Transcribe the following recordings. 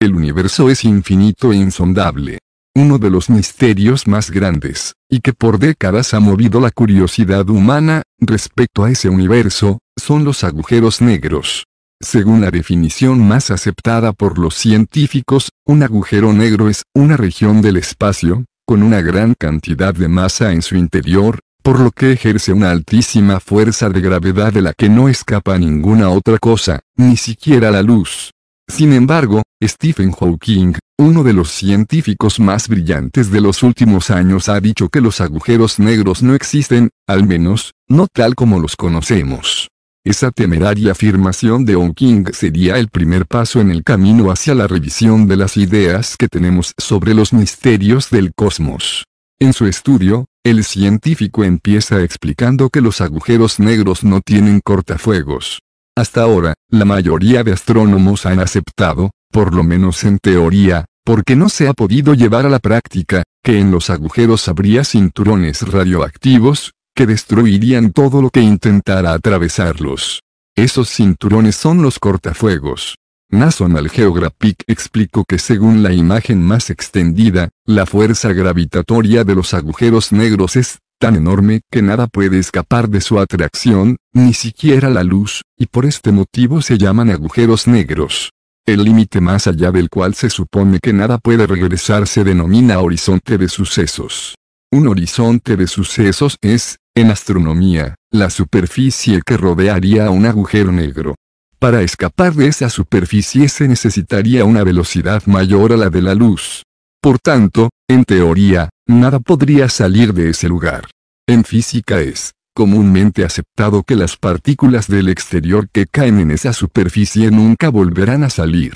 El universo es infinito e insondable. Uno de los misterios más grandes, y que por décadas ha movido la curiosidad humana, respecto a ese universo, son los agujeros negros. Según la definición más aceptada por los científicos, un agujero negro es una región del espacio, con una gran cantidad de masa en su interior, por lo que ejerce una altísima fuerza de gravedad de la que no escapa ninguna otra cosa, ni siquiera la luz. Sin embargo, Stephen Hawking, uno de los científicos más brillantes de los últimos años, ha dicho que los agujeros negros no existen, al menos, no tal como los conocemos. Esa temeraria afirmación de Hawking sería el primer paso en el camino hacia la revisión de las ideas que tenemos sobre los misterios del cosmos. En su estudio, el científico empieza explicando que los agujeros negros no tienen cortafuegos, hasta ahora, la mayoría de astrónomos han aceptado, por lo menos en teoría, porque no se ha podido llevar a la práctica, que en los agujeros habría cinturones radioactivos, que destruirían todo lo que intentara atravesarlos. Esos cinturones son los cortafuegos. National Geographic explicó que según la imagen más extendida, la fuerza gravitatoria de los agujeros negros es tan enorme que nada puede escapar de su atracción, ni siquiera la luz, y por este motivo se llaman agujeros negros. El límite más allá del cual se supone que nada puede regresar se denomina horizonte de sucesos. Un horizonte de sucesos es, en astronomía, la superficie que rodearía a un agujero negro. Para escapar de esa superficie se necesitaría una velocidad mayor a la de la luz. Por tanto, en teoría, nada podría salir de ese lugar. En física es comúnmente aceptado que las partículas del exterior que caen en esa superficie nunca volverán a salir.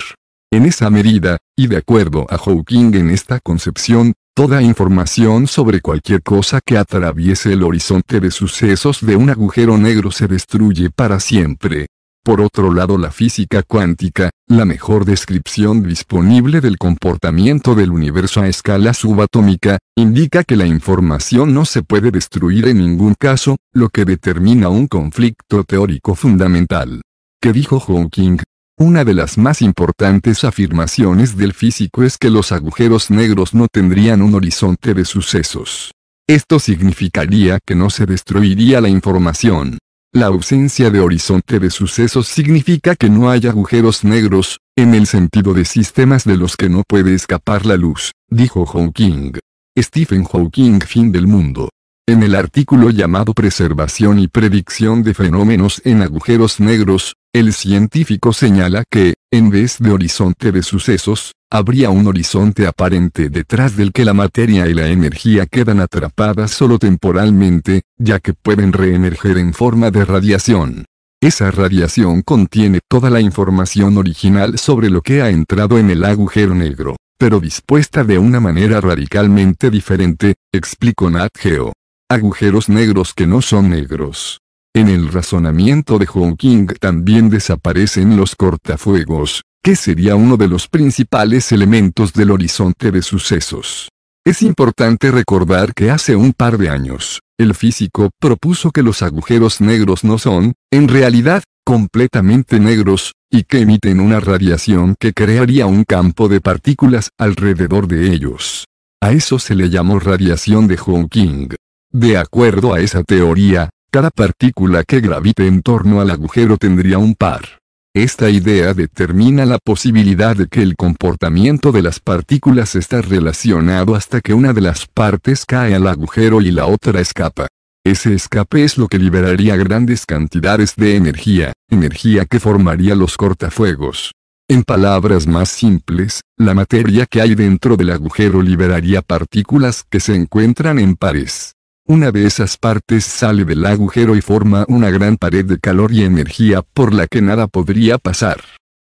En esa medida, y de acuerdo a Hawking en esta concepción, toda información sobre cualquier cosa que atraviese el horizonte de sucesos de un agujero negro se destruye para siempre, por otro lado, la física cuántica, la mejor descripción disponible del comportamiento del universo a escala subatómica, indica que la información no se puede destruir en ningún caso, lo que determina un conflicto teórico fundamental. ¿Qué dijo Hawking? Una de las más importantes afirmaciones del físico es que los agujeros negros no tendrían un horizonte de sucesos. Esto significaría que no se destruiría la información. La ausencia de horizonte de sucesos significa que no hay agujeros negros, en el sentido de sistemas de los que no puede escapar la luz, dijo Hawking. Stephen Hawking Fin del mundo. En el artículo llamado Preservación y Predicción de Fenómenos en Agujeros Negros, el científico señala que, en vez de horizonte de sucesos, habría un horizonte aparente detrás del que la materia y la energía quedan atrapadas solo temporalmente, ya que pueden reemerger en forma de radiación. Esa radiación contiene toda la información original sobre lo que ha entrado en el agujero negro, pero dispuesta de una manera radicalmente diferente, explicó Nat Geo. Agujeros negros que no son negros. En el razonamiento de Hawking también desaparecen los cortafuegos, que sería uno de los principales elementos del horizonte de sucesos. Es importante recordar que hace un par de años, el físico propuso que los agujeros negros no son, en realidad, completamente negros, y que emiten una radiación que crearía un campo de partículas alrededor de ellos. A eso se le llamó radiación de Hawking. De acuerdo a esa teoría, cada partícula que gravite en torno al agujero tendría un par esta idea determina la posibilidad de que el comportamiento de las partículas está relacionado hasta que una de las partes cae al agujero y la otra escapa. Ese escape es lo que liberaría grandes cantidades de energía, energía que formaría los cortafuegos. En palabras más simples, la materia que hay dentro del agujero liberaría partículas que se encuentran en pares. Una de esas partes sale del agujero y forma una gran pared de calor y energía por la que nada podría pasar.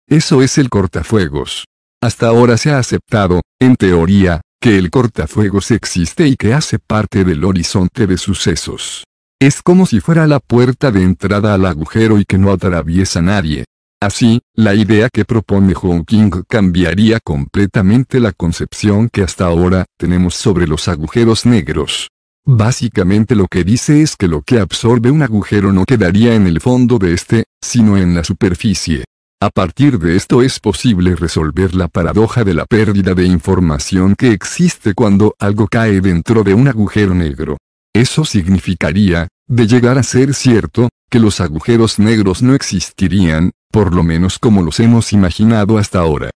Eso es el cortafuegos. Hasta ahora se ha aceptado, en teoría, que el cortafuegos existe y que hace parte del horizonte de sucesos. Es como si fuera la puerta de entrada al agujero y que no atraviesa nadie. Así, la idea que propone Hawking cambiaría completamente la concepción que hasta ahora tenemos sobre los agujeros negros. Básicamente lo que dice es que lo que absorbe un agujero no quedaría en el fondo de este, sino en la superficie. A partir de esto es posible resolver la paradoja de la pérdida de información que existe cuando algo cae dentro de un agujero negro. Eso significaría, de llegar a ser cierto, que los agujeros negros no existirían, por lo menos como los hemos imaginado hasta ahora.